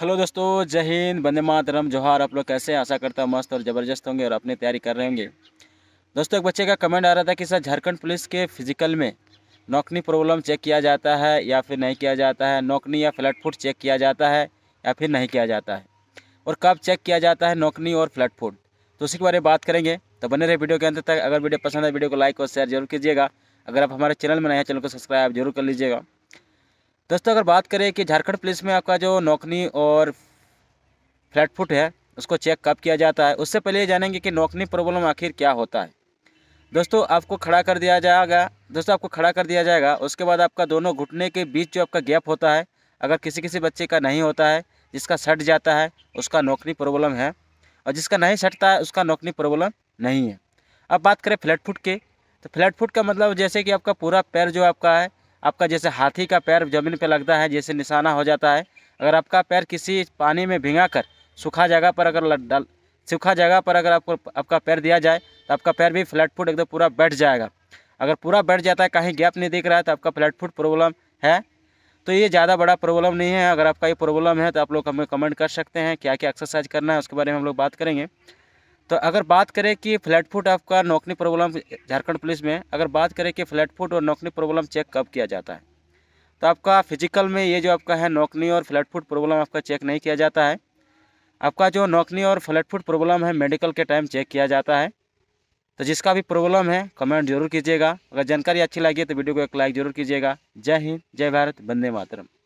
hello दोस्तों जय हिंद बंदे मातरम जोहार आप लोग कैसे आशा करता मस्त और ज़बरदस्त होंगे और अपनी तैयारी कर रहे होंगे दोस्तों एक बच्चे का कमेंट आ रहा था कि सर झारखंड पुलिस के फिजिकल में नौकनी प्रॉब्लम चेक किया जाता है या फिर नहीं किया जाता है नौकनी या फ्लैट फूड चेक किया जाता है या फिर नहीं किया जाता है और कब चेक किया जाता है नौकनी और फ्लैट फूड तो उसी के बारे में बात करेंगे तो बने रहे वीडियो के अंत तक अगर वीडियो पसंद है वीडियो को लाइक और शेयर जरूर कीजिएगा अगर आप हमारे चैनल में नए हैं चैनल को सब्सक्राइब जरूर कर लीजिएगा दोस्तों अगर बात करें कि झारखंड पुलिस में आपका जो नौकनी और फ्लैटफुट है उसको चेक कब किया जाता है उससे पहले जानेंगे कि नौकनी प्रॉब्लम आखिर क्या होता है दोस्तों आपको खड़ा कर दिया जाएगा दोस्तों आपको खड़ा कर दिया जाएगा उसके बाद आपका दोनों घुटने के बीच जो आपका गैप होता है अगर किसी किसी बच्चे का नहीं होता है जिसका सट जाता है उसका नौकनी प्रॉब्लम है और जिसका नहीं सटता है उसका नौकनी प्रॉब्लम नहीं है अब बात करें फ्लैट फुट के तो फ्लैट फुट का मतलब जैसे कि आपका पूरा पैर जो आपका है आपका जैसे हाथी का पैर ज़मीन पर लगता है जैसे निशाना हो जाता है अगर आपका पैर किसी पानी में भिंगा कर सूखा जगह पर अगर डाल सूखा जगह पर अगर आपको आपका पैर दिया जाए तो आपका पैर भी फ्लैट फुट एकदम पूरा बैठ जाएगा अगर पूरा बैठ जाता है कहीं गैप नहीं दिख रहा है तो आपका फ्लैट फुट प्रॉब्लम है तो ये ज़्यादा बड़ा प्रॉब्लम नहीं है अगर आपका ये प्रॉब्लम है तो आप लोग हमें कमेंट कर सकते हैं क्या क्या एक्सरसाइज करना है उसके बारे में हम लोग बात करेंगे तो अगर बात करें कि फ्लैट फुट आपका नौकरी प्रॉब्लम झारखंड पुलिस में अगर बात करें कि फ्लैट फुट और नौकरी प्रॉब्लम चेक कब किया जाता है तो आपका फिजिकल में ये जो आपका है नौकरी और फ्लैट फुट प्रॉब्लम आपका चेक नहीं किया जाता है आपका जो नौकनी और फ्लैट फुट प्रॉब्लम है मेडिकल के टाइम चेक किया जाता है तो जिसका भी प्रॉब्लम है कमेंट जरूर कीजिएगा अगर जानकारी अच्छी लगी तो वीडियो को एक लाइक जरूर कीजिएगा जय हिंद जय भारत वंदे मातरम